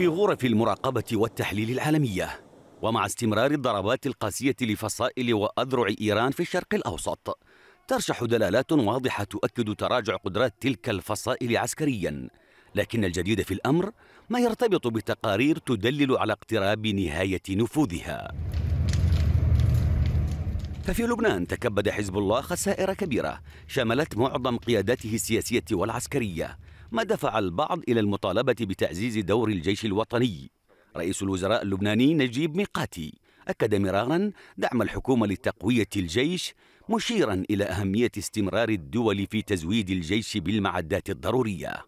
في غرف المراقبة والتحليل العالمية ومع استمرار الضربات القاسية لفصائل وأذرع إيران في الشرق الأوسط ترشح دلالات واضحة تؤكد تراجع قدرات تلك الفصائل عسكرياً لكن الجديد في الأمر ما يرتبط بتقارير تدلل على اقتراب نهاية نفوذها ففي لبنان تكبد حزب الله خسائر كبيرة شملت معظم قياداته السياسية والعسكرية ما دفع البعض إلى المطالبة بتعزيز دور الجيش الوطني رئيس الوزراء اللبناني نجيب ميقاتي أكد مرارا دعم الحكومة لتقوية الجيش مشيرا إلى أهمية استمرار الدول في تزويد الجيش بالمعدات الضرورية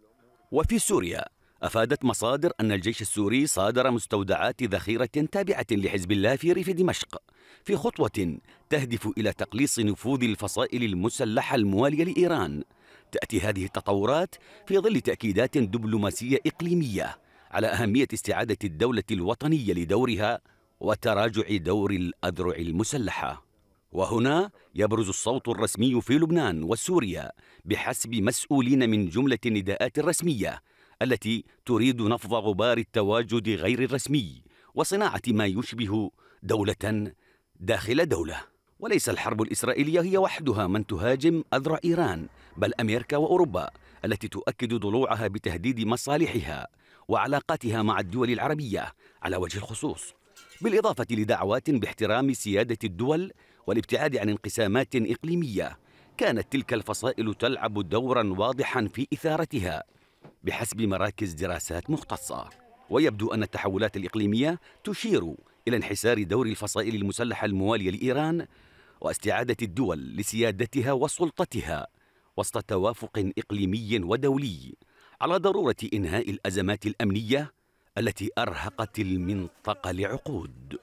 وفي سوريا أفادت مصادر أن الجيش السوري صادر مستودعات ذخيرة تابعة لحزب الله في ريف دمشق في خطوة تهدف إلى تقليص نفوذ الفصائل المسلحة الموالية لإيران تأتي هذه التطورات في ظل تأكيدات دبلوماسية إقليمية على أهمية استعادة الدولة الوطنية لدورها وتراجع دور الأذرع المسلحة وهنا يبرز الصوت الرسمي في لبنان وسوريا بحسب مسؤولين من جملة النداءات الرسمية التي تريد نفض غبار التواجد غير الرسمي وصناعة ما يشبه دولة داخل دولة وليس الحرب الإسرائيلية هي وحدها من تهاجم أذرع إيران بل أمريكا وأوروبا التي تؤكد ضلوعها بتهديد مصالحها وعلاقاتها مع الدول العربية على وجه الخصوص بالإضافة لدعوات باحترام سيادة الدول والابتعاد عن انقسامات إقليمية كانت تلك الفصائل تلعب دورا واضحا في إثارتها بحسب مراكز دراسات مختصة ويبدو أن التحولات الإقليمية تشير إلى انحسار دور الفصائل المسلحة الموالية لإيران واستعادة الدول لسيادتها وسلطتها وسط توافق إقليمي ودولي على ضرورة إنهاء الأزمات الأمنية التي أرهقت المنطقة لعقود